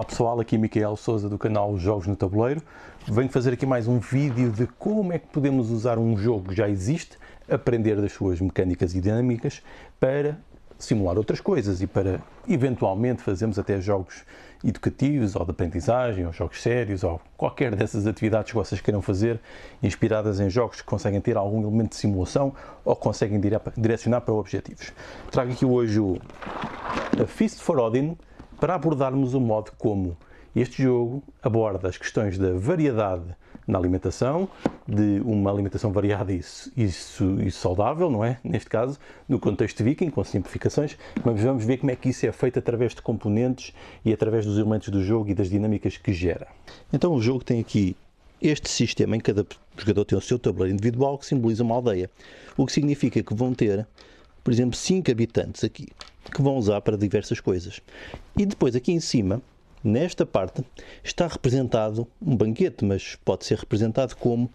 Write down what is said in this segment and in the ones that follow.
Olá pessoal, aqui Miquel Souza do canal Jogos no Tabuleiro. Venho fazer aqui mais um vídeo de como é que podemos usar um jogo que já existe, aprender das suas mecânicas e dinâmicas para simular outras coisas e para eventualmente fazermos até jogos educativos ou de aprendizagem ou jogos sérios ou qualquer dessas atividades que vocês queiram fazer inspiradas em jogos que conseguem ter algum elemento de simulação ou conseguem direcionar para objetivos. Trago aqui hoje o Fist for Odin para abordarmos o modo como este jogo aborda as questões da variedade na alimentação, de uma alimentação variada e, e, e saudável, não é? Neste caso, no contexto viking, com simplificações, mas vamos ver como é que isso é feito através de componentes e através dos elementos do jogo e das dinâmicas que gera. Então o jogo tem aqui este sistema em que cada jogador tem o seu tabuleiro individual que simboliza uma aldeia, o que significa que vão ter por exemplo, 5 habitantes aqui, que vão usar para diversas coisas. E depois aqui em cima, nesta parte, está representado um banquete, mas pode ser representado como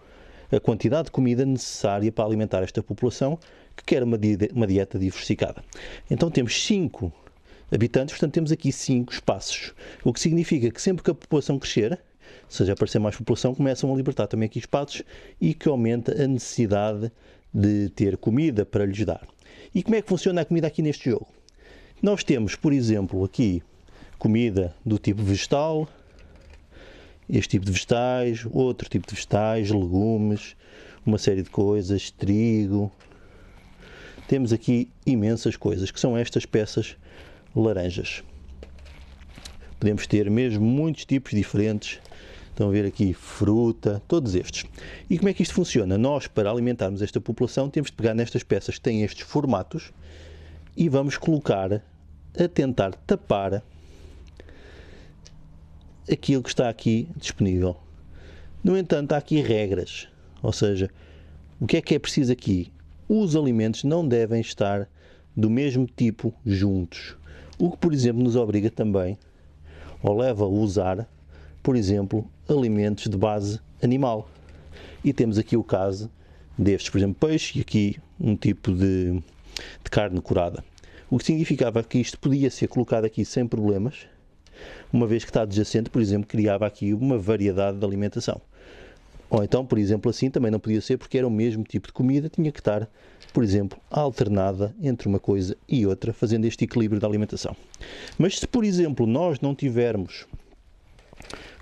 a quantidade de comida necessária para alimentar esta população que quer uma, dieta, uma dieta diversificada. Então temos 5 habitantes, portanto temos aqui 5 espaços, o que significa que sempre que a população crescer, seja, aparecer mais população, começam a libertar também aqui espaços e que aumenta a necessidade de ter comida para lhes dar. E como é que funciona a comida aqui neste jogo? Nós temos, por exemplo, aqui comida do tipo vegetal, este tipo de vegetais, outro tipo de vegetais, legumes, uma série de coisas, trigo. Temos aqui imensas coisas, que são estas peças laranjas. Podemos ter mesmo muitos tipos diferentes Estão a ver aqui fruta, todos estes. E como é que isto funciona? Nós, para alimentarmos esta população, temos de pegar nestas peças que têm estes formatos e vamos colocar a tentar tapar aquilo que está aqui disponível. No entanto, há aqui regras, ou seja, o que é que é preciso aqui? Os alimentos não devem estar do mesmo tipo juntos. O que, por exemplo, nos obriga também, ou leva a usar por exemplo, alimentos de base animal. E temos aqui o caso destes, por exemplo, peixe e aqui um tipo de, de carne curada. O que significava que isto podia ser colocado aqui sem problemas, uma vez que está adjacente, por exemplo, criava aqui uma variedade de alimentação. Ou então, por exemplo, assim também não podia ser porque era o mesmo tipo de comida, tinha que estar, por exemplo, alternada entre uma coisa e outra, fazendo este equilíbrio da alimentação. Mas se, por exemplo, nós não tivermos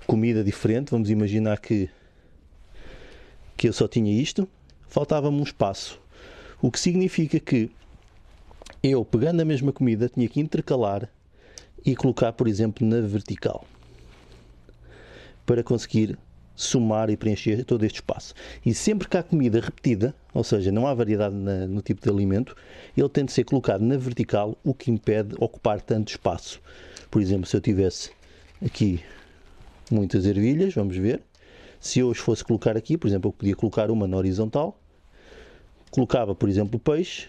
comida diferente. Vamos imaginar que, que eu só tinha isto, faltava-me um espaço. O que significa que eu, pegando a mesma comida, tinha que intercalar e colocar, por exemplo, na vertical para conseguir somar e preencher todo este espaço. E sempre que há comida repetida, ou seja, não há variedade na, no tipo de alimento, ele tem de ser colocado na vertical, o que impede ocupar tanto espaço. Por exemplo, se eu tivesse aqui muitas ervilhas, vamos ver. Se eu as fosse colocar aqui, por exemplo, eu podia colocar uma na horizontal, colocava, por exemplo, peixe,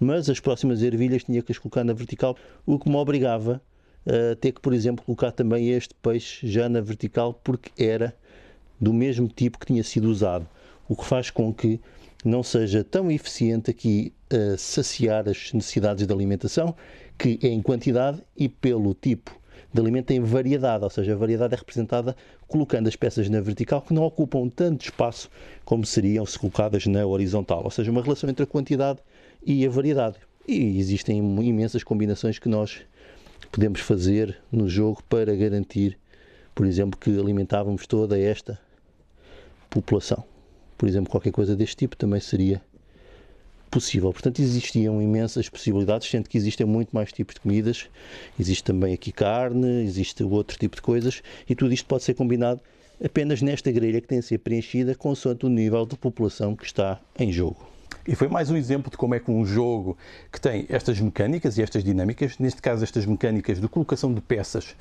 mas as próximas ervilhas tinha que as colocar na vertical, o que me obrigava a ter que, por exemplo, colocar também este peixe já na vertical, porque era do mesmo tipo que tinha sido usado, o que faz com que não seja tão eficiente aqui saciar as necessidades de alimentação, que é em quantidade e pelo tipo de alimento em variedade, ou seja, a variedade é representada colocando as peças na vertical que não ocupam tanto espaço como seriam se colocadas na horizontal, ou seja, uma relação entre a quantidade e a variedade. E existem imensas combinações que nós podemos fazer no jogo para garantir, por exemplo, que alimentávamos toda esta população. Por exemplo, qualquer coisa deste tipo também seria possível. Portanto, existiam imensas possibilidades, sendo que existem muito mais tipos de comidas. Existe também aqui carne, existe outro tipo de coisas, e tudo isto pode ser combinado apenas nesta grelha que tem a ser preenchida consoante o nível de população que está em jogo. E foi mais um exemplo de como é que um jogo que tem estas mecânicas e estas dinâmicas, neste caso estas mecânicas de colocação de peças,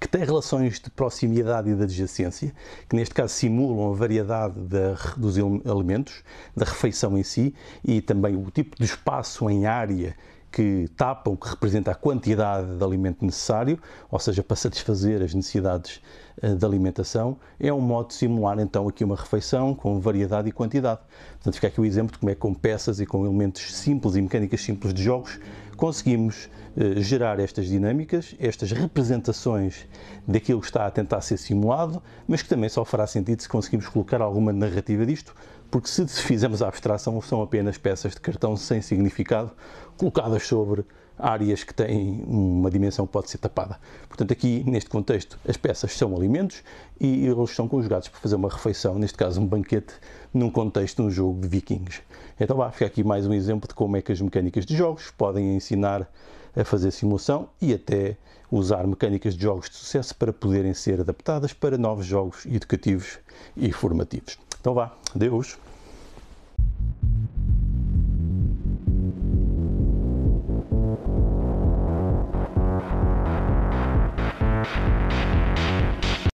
que têm relações de proximidade e de adjacência, que neste caso simulam a variedade da, dos elementos, da refeição em si e também o tipo de espaço em área que tapam, que representa a quantidade de alimento necessário, ou seja, para satisfazer as necessidades eh, de alimentação, é um modo de simular então aqui uma refeição com variedade e quantidade. Portanto, fica aqui o exemplo de como é que com peças e com elementos simples e mecânicas simples de jogos conseguimos eh, gerar estas dinâmicas, estas representações daquilo que está a tentar ser simulado, mas que também só fará sentido se conseguimos colocar alguma narrativa disto, porque se fizermos a abstração, são apenas peças de cartão sem significado colocadas sobre áreas que têm uma dimensão que pode ser tapada. Portanto, aqui, neste contexto, as peças são alimentos e eles são conjugados para fazer uma refeição, neste caso um banquete, num contexto de um jogo de vikings. Então vá, fica aqui mais um exemplo de como é que as mecânicas de jogos podem ensinar a fazer simulação e até usar mecânicas de jogos de sucesso para poderem ser adaptadas para novos jogos educativos e formativos. Então vá, Deus!